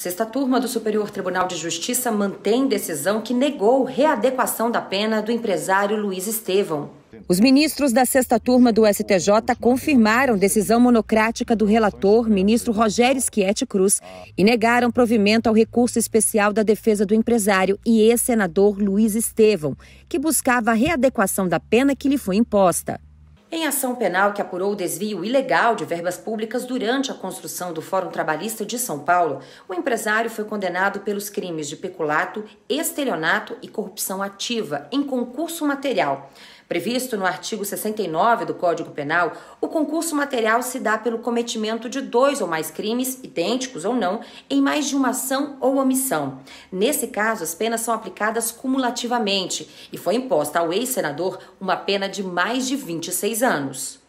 Sexta turma do Superior Tribunal de Justiça mantém decisão que negou readequação da pena do empresário Luiz Estevão. Os ministros da sexta turma do STJ confirmaram decisão monocrática do relator, ministro Rogério Schietti Cruz, e negaram provimento ao recurso especial da defesa do empresário e ex-senador Luiz Estevão, que buscava a readequação da pena que lhe foi imposta. Em ação penal que apurou o desvio ilegal de verbas públicas durante a construção do Fórum Trabalhista de São Paulo, o empresário foi condenado pelos crimes de peculato, estelionato e corrupção ativa em concurso material. Previsto no artigo 69 do Código Penal, o concurso material se dá pelo cometimento de dois ou mais crimes, idênticos ou não, em mais de uma ação ou omissão. Nesse caso, as penas são aplicadas cumulativamente e foi imposta ao ex-senador uma pena de mais de 26 anos.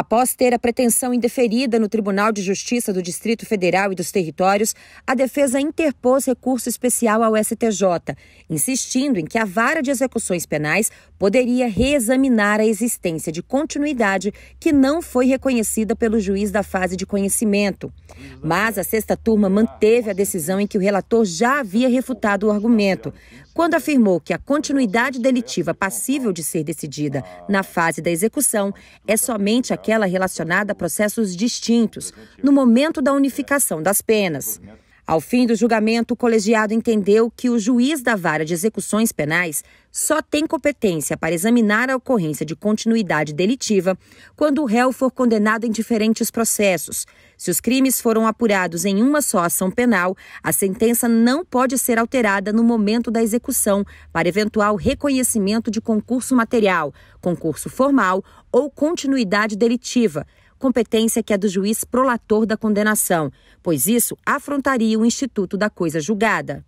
Após ter a pretensão indeferida no Tribunal de Justiça do Distrito Federal e dos Territórios, a defesa interpôs recurso especial ao STJ, insistindo em que a vara de execuções penais poderia reexaminar a existência de continuidade que não foi reconhecida pelo juiz da fase de conhecimento. Mas a sexta turma manteve a decisão em que o relator já havia refutado o argumento, quando afirmou que a continuidade delitiva passível de ser decidida na fase da execução é somente a aquela relacionada a processos distintos, no momento da unificação das penas. Ao fim do julgamento, o colegiado entendeu que o juiz da vara de execuções penais só tem competência para examinar a ocorrência de continuidade delitiva quando o réu for condenado em diferentes processos. Se os crimes foram apurados em uma só ação penal, a sentença não pode ser alterada no momento da execução para eventual reconhecimento de concurso material, concurso formal ou continuidade delitiva competência que é do juiz prolator da condenação, pois isso afrontaria o instituto da coisa julgada.